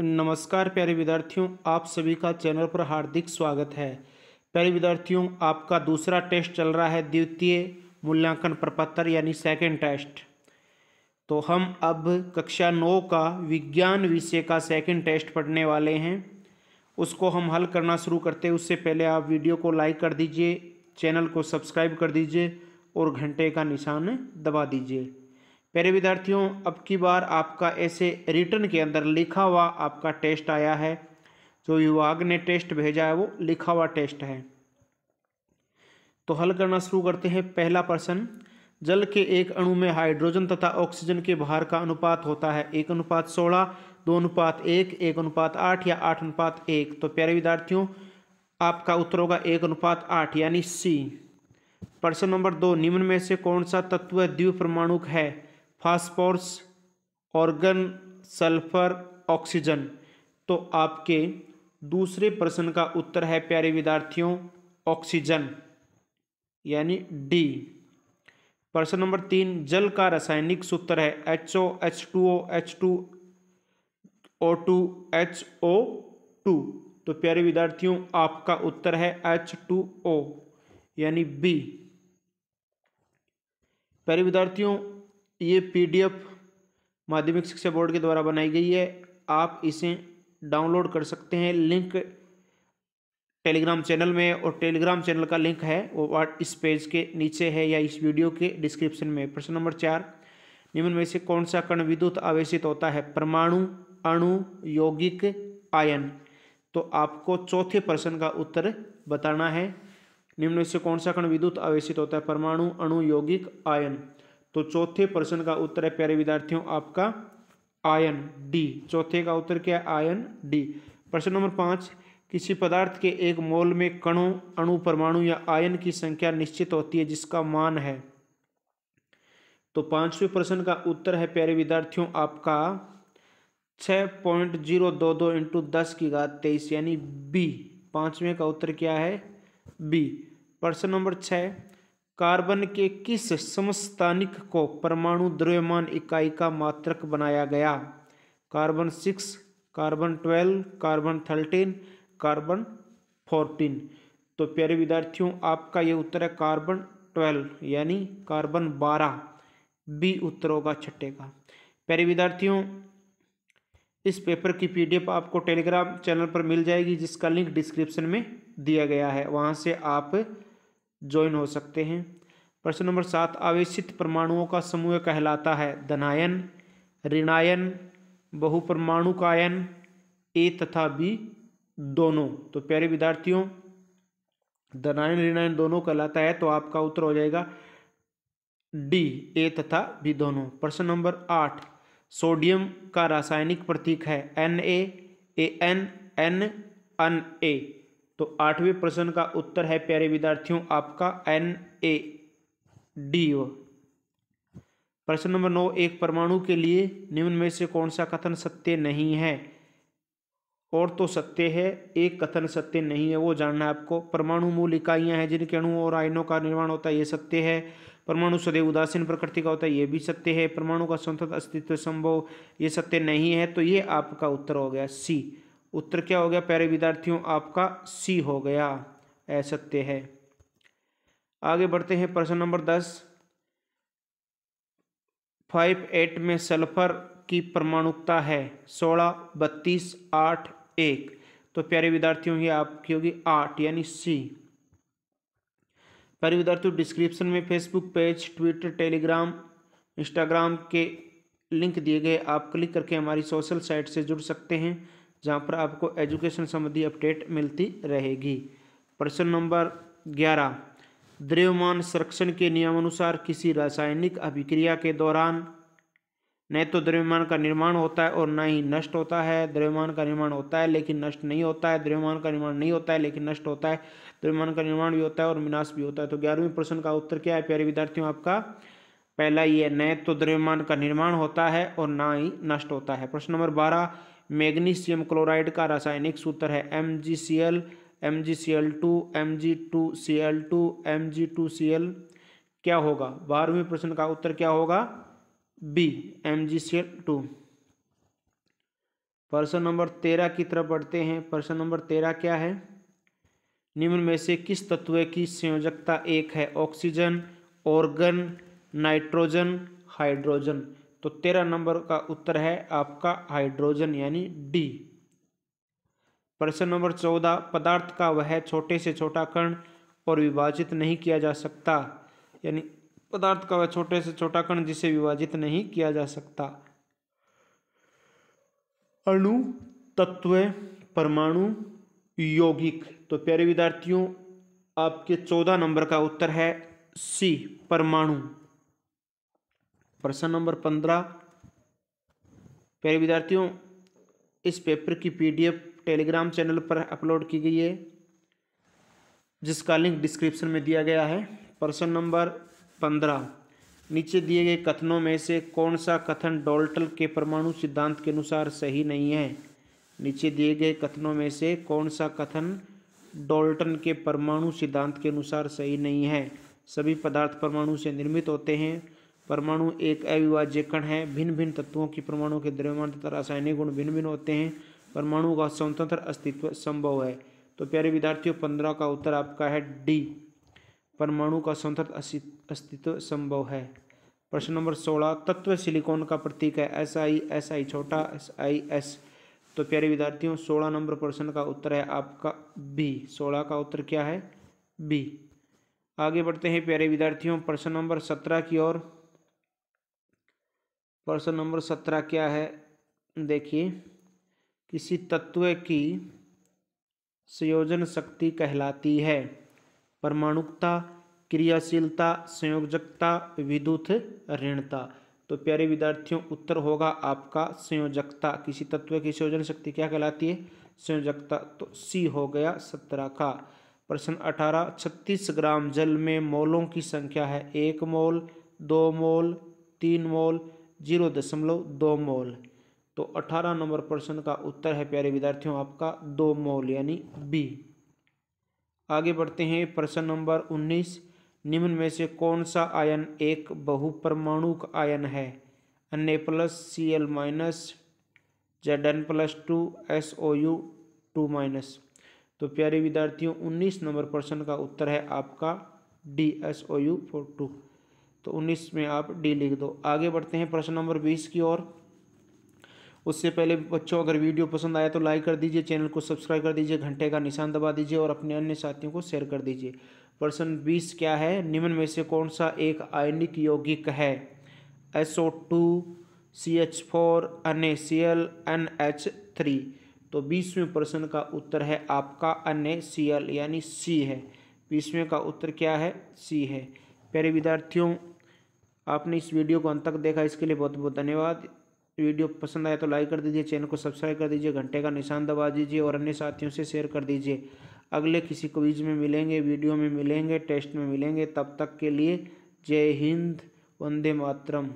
नमस्कार प्यारे विद्यार्थियों आप सभी का चैनल पर हार्दिक स्वागत है प्यारे विद्यार्थियों आपका दूसरा टेस्ट चल रहा है द्वितीय मूल्यांकन प्रपत्र यानी सेकंड टेस्ट तो हम अब कक्षा नौ का विज्ञान विषय का सेकंड टेस्ट पढ़ने वाले हैं उसको हम हल करना शुरू करते हैं उससे पहले आप वीडियो को लाइक कर दीजिए चैनल को सब्सक्राइब कर दीजिए और घंटे का निशान दबा दीजिए प्यारे विद्यार्थियों अब की बार आपका ऐसे रिटर्न के अंदर लिखा हुआ आपका टेस्ट आया है जो विभाग ने टेस्ट भेजा है वो लिखा हुआ टेस्ट है तो हल करना शुरू करते हैं पहला प्रश्न जल के एक अणु में हाइड्रोजन तथा ऑक्सीजन के भार का अनुपात होता है एक अनुपात सोलह दो अनुपात एक एक अनुपात आठ या आठ अनुपात एक तो प्यारे विद्यार्थियों आपका उत्तर होगा एक अनुपात आठ यानी सी प्रश्न नंबर दो निम्न में से कौन सा तत्व द्विपरमाणुक है फास्फोर्स ऑर्गन सल्फर ऑक्सीजन तो आपके दूसरे प्रश्न का उत्तर है प्यारे विद्यार्थियों ऑक्सीजन यानी डी प्रश्न नंबर तीन जल का रासायनिक सूत्र है H O H two O H two O two H O two तो प्यारे विद्यार्थियों आपका उत्तर है एच टू ओ यानी बी प्यारे विद्यार्थियों ये पीडीएफ माध्यमिक शिक्षा बोर्ड के द्वारा बनाई गई है आप इसे डाउनलोड कर सकते हैं लिंक टेलीग्राम चैनल में और टेलीग्राम चैनल का लिंक है वो इस पेज के नीचे है या इस वीडियो के डिस्क्रिप्शन में प्रश्न नंबर चार निम्न में से कौन सा कण विद्युत आवेशित होता है परमाणु अणु यौगिक आयन तो आपको चौथे प्रश्न का उत्तर बताना है निम्न में से कौन सा कण विद्युत आवेशित होता है परमाणु अणु यौगिक आयन तो चौथे प्रश्न का उत्तर है प्यारे विद्यार्थियों आपका आयन डी चौथे का उत्तर क्या है आयन डी प्रश्न नंबर पाँच किसी पदार्थ के एक मोल में कणों अणु परमाणु या आयन की संख्या निश्चित होती है जिसका मान है तो पांचवें प्रश्न का उत्तर है प्यारे विद्यार्थियों आपका छः पॉइंट जीरो दो दो इंटू दस की घात तेईस यानी बी पांचवें का उत्तर क्या है बी प्रश्न नंबर छः कार्बन के किस समस्थानिक को परमाणु द्रव्यमान इकाई का मात्रक बनाया गया carbon six carbon twelve carbon thirteen carbon fourteen तो प्यारे विद्यार्थियों आपका ये उत्तर है कार्बन ट्वेल्व यानी कार्बन बारह बी उत्तर होगा छठे का प्यारे विद्यार्थियों इस पेपर की पीडीएफ आपको टेलीग्राम चैनल पर मिल जाएगी जिसका लिंक डिस्क्रिप्शन में दिया गया है वहाँ से आप ज्वाइन हो सकते हैं प्रश्न नंबर सात आवेशित परमाणुओं का समूह कहलाता है धनायन ऋणायन बहुपरमाणुकायन ए तथा बी दोनों तो प्यारे विद्यार्थियों धनायन ऋणायन दोनों कहलाता है तो आपका उत्तर हो जाएगा डी ए तथा बी दोनों प्रश्न नंबर आठ सोडियम का रासायनिक प्रतीक है N A N N N A तो आठवें प्रश्न का उत्तर है प्यारे विद्यार्थियों आपका एन ए डी ओ प्रश्न नंबर नौ एक परमाणु के लिए निम्न में से कौन सा कथन सत्य नहीं है और तो सत्य है एक कथन सत्य नहीं है वो जानना है आपको परमाणु मूल इकाइयाँ हैं जिनके अणुओं और आयनों का निर्माण होता है ये सत्य है परमाणु सदैव उदासीन प्रकृति का होता है ये भी सत्य है परमाणु का स्वतंत्र अस्तित्व संभव ये सत्य नहीं है तो ये आपका उत्तर हो गया सी उत्तर क्या हो गया प्यारे विद्यार्थियों आपका सी हो गया असत्य है आगे बढ़ते हैं प्रश्न नंबर दस फाइव एट में सल्फर की परमाणुकता है सोलह बत्तीस आठ एक तो प्यारे विद्यार्थियों ये आपकी होगी आठ यानी सी प्यारे विद्यार्थियों डिस्क्रिप्शन में Facebook page Twitter Telegram Instagram के लिंक दिए गए आप क्लिक करके हमारी सोशल साइट से जुड़ सकते हैं जहाँ पर आपको एजुकेशन संबंधी अपडेट मिलती रहेगी प्रश्न नंबर ग्यारह द्रव्यमान संरक्षण के नियमानुसार किसी रासायनिक अभिक्रिया के दौरान न तो द्रव्यमान का निर्माण होता है और न ही नष्ट होता है द्रव्यमान का निर्माण होता है लेकिन नष्ट नहीं होता है द्रव्यमान का निर्माण नहीं होता है लेकिन नष्ट होता है द्रव्यमान का निर्माण भी होता है और विनाश भी होता है तो ग्यारहवीं प्रश्न का उत्तर क्या है प्यारे विद्यार्थियों आपका पहला ये न तो द्रव्यमान का निर्माण होता है और ना ही नष्ट होता है प्रश्न नंबर बारह मैग्नीशियम क्लोराइड का रासायनिक सूत्र है M G C L M G C L two M G two C L two M G two C L क्या होगा बारहवीं प्रश्न का उत्तर क्या होगा B M G C L two प्रश्न नंबर तेरह की तरफ बढ़ते हैं प्रश्न नंबर तेरह क्या है निम्न में से किस तत्व की संयोजकता एक है ऑक्सीजन ऑर्गन नाइट्रोजन हाइड्रोजन तो तेरह नंबर का उत्तर है आपका हाइड्रोजन यानी डी प्रश्न नंबर चौदह पदार्थ का वह छोटे से छोटा कण और विभाजित नहीं किया जा सकता यानी पदार्थ का वह छोटे से छोटा कण जिसे विभाजित नहीं किया जा सकता अणु तत्व परमाणु यौगिक तो प्यारे विद्यार्थियों आपके चौदह नंबर का उत्तर है सी परमाणु प्रश्न नंबर पंद्रह प्यारे विद्यार्थियों इस पेपर की पीडीएफ टेलीग्राम चैनल पर अपलोड की गई है जिसका लिंक डिस्क्रिप्शन में दिया गया है प्रश्न नंबर पंद्रह नीचे दिए गए कथनों में से कौन सा कथन डोल्टल के परमाणु सिद्धांत के अनुसार सही नहीं है नीचे दिए गए कथनों में से कौन सा कथन डोल्टन के परमाणु सिद्धांत के अनुसार सही नहीं है सभी पदार्थ परमाणु से निर्मित होते हैं परमाणु एक अविभाज्य कण है भिन्न भिन्न तत्वों की परमाणु के द्रव्यमान तथा रासायनिक गुण भिन्न भिन्न होते हैं परमाणु का स्वतंत्र अस्तित्व संभव है तो प्यारे विद्यार्थियों पंद्रह का उत्तर आपका है डी परमाणु का स्वतंत्र अस्तित्व संभव है प्रश्न नंबर सोलह तत्व सिलिकॉन का प्रतीक है एस आई एस आई छोटा एस आई एस तो प्यारे विद्यार्थियों सोलह नंबर प्रश्न का उत्तर है आपका बी सोलह का उत्तर क्या है बी आगे बढ़ते हैं प्यारे विद्यार्थियों प्रश्न नंबर सत्रह की ओर प्रश्न नंबर सत्रह क्या है देखिए किसी तत्व की संयोजन शक्ति कहलाती है परमाणुकता क्रियाशीलता संयोजकता विद्युत ऋणता तो प्यारे विद्यार्थियों उत्तर होगा आपका संयोजकता किसी तत्व की संयोजन शक्ति क्या कहलाती है संयोजकता तो सी हो गया सत्रह का प्रश्न अठारह छत्तीस ग्राम जल में मोलों की संख्या है एक मोल दो मोल तीन मोल जीरो दशमलव दो मोल तो अठारह नंबर प्रश्न का उत्तर है प्यारे विद्यार्थियों आपका दो मोल यानी बी आगे बढ़ते हैं प्रश्न नंबर उन्नीस निम्न में से कौन सा आयन एक बहुपरमाणुक आयन है N A plus C L minus Z N plus two S O U two minus तो प्यारे विद्यार्थियों उन्नीस नंबर प्रश्न का उत्तर है आपका D S O U four two तो 19 में आप डी लिख दो आगे बढ़ते हैं प्रश्न नंबर 20 की ओर उससे पहले बच्चों अगर वीडियो पसंद आया तो लाइक कर दीजिए चैनल को सब्सक्राइब कर दीजिए घंटे का निशान दबा दीजिए और अपने अन्य साथियों को शेयर कर दीजिए प्रश्न बीस क्या है निम्न में से कौन सा एक आयनिक यौगिक है S O two C H four N A C L N H three तो बीसवें प्रश्न का उत्तर है आपका एन ए सी एल यानी सी है बीसवें का उत्तर क्या है सी है प्यारे विद्यार्थियों आपने इस वीडियो को अंत तक देखा इसके लिए बहुत बहुत धन्यवाद वीडियो पसंद आया तो लाइक कर दीजिए चैनल को सब्सक्राइब कर दीजिए घंटे का निशान दबा दीजिए और अन्य साथियों से शेयर कर दीजिए अगले किसी क्विज में मिलेंगे वीडियो में मिलेंगे टेस्ट में मिलेंगे तब तक के लिए जय हिंद वंदे मातरम